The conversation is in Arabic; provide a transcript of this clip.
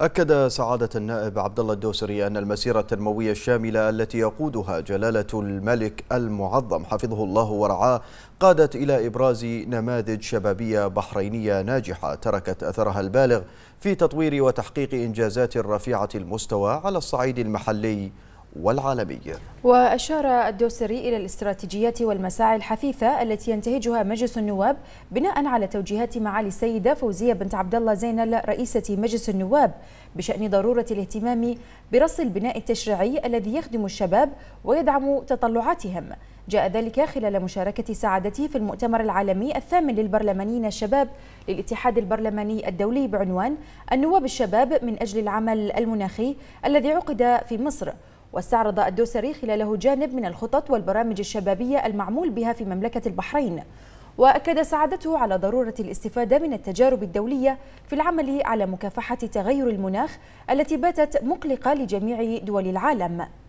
أكد سعادة النائب عبد الله الدوسري أن المسيرة التنموية الشاملة التي يقودها جلالة الملك المعظم حفظه الله ورعاه قادت إلى إبراز نماذج شبابية بحرينية ناجحة تركت أثرها البالغ في تطوير وتحقيق إنجازات رفيعة المستوى على الصعيد المحلي والعالمي وأشار الدوسري إلى الاستراتيجيات والمساعي الحثيثة التي ينتهجها مجلس النواب بناء على توجيهات معالي السيدة فوزية بنت عبد الله زينل رئيسة مجلس النواب بشأن ضرورة الاهتمام برص البناء التشريعي الذي يخدم الشباب ويدعم تطلعاتهم جاء ذلك خلال مشاركة سعادته في المؤتمر العالمي الثامن للبرلمانيين الشباب للاتحاد البرلماني الدولي بعنوان النواب الشباب من أجل العمل المناخي الذي عقد في مصر واستعرض الدوسري خلاله جانب من الخطط والبرامج الشبابية المعمول بها في مملكة البحرين وأكد سعادته على ضرورة الاستفادة من التجارب الدولية في العمل على مكافحة تغير المناخ التي باتت مقلقة لجميع دول العالم